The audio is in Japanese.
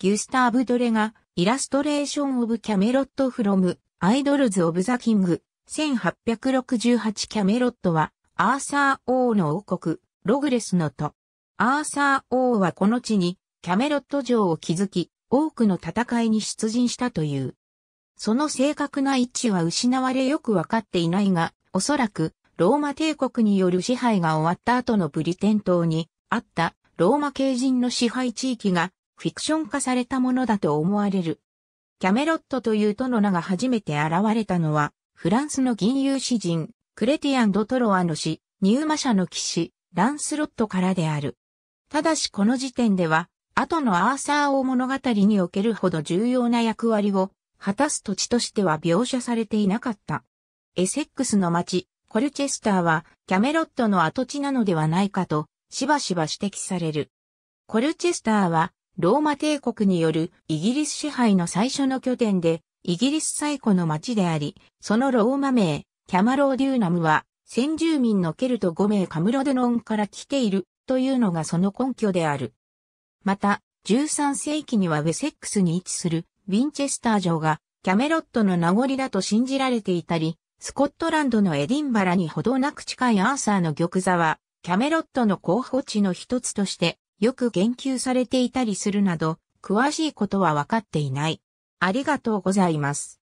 ギュスターブ・ドレが、イラストレーション・オブ・キャメロット・フロム、アイドルズ・オブ・ザ・キング、1868キャメロットは、アーサー王の王国、ログレスの都。アーサー王はこの地に、キャメロット城を築き、多くの戦いに出陣したという。その正確な位置は失われよくわかっていないが、おそらく、ローマ帝国による支配が終わった後のブリテン島にあったローマ系人の支配地域がフィクション化されたものだと思われる。キャメロットというの名が初めて現れたのは、フランスの銀融詩人、クレティアン・ド・トロワの詩、ニューマ社の騎士、ランスロットからである。ただしこの時点では、後のアーサー王物語におけるほど重要な役割を果たす土地としては描写されていなかった。エセックスの町、コルチェスターはキャメロットの跡地なのではないかと、しばしば指摘される。コルチェスターはローマ帝国によるイギリス支配の最初の拠点で、イギリス最古の町であり、そのローマ名、キャマローデューナムは、先住民のケルト5名カムロデノンから来ているというのがその根拠である。また、13世紀にはウェセックスに位置するウィンチェスター城がキャメロットの名残だと信じられていたり、スコットランドのエディンバラにほどなく近いアーサーの玉座は、キャメロットの候補地の一つとしてよく言及されていたりするなど、詳しいことはわかっていない。ありがとうございます。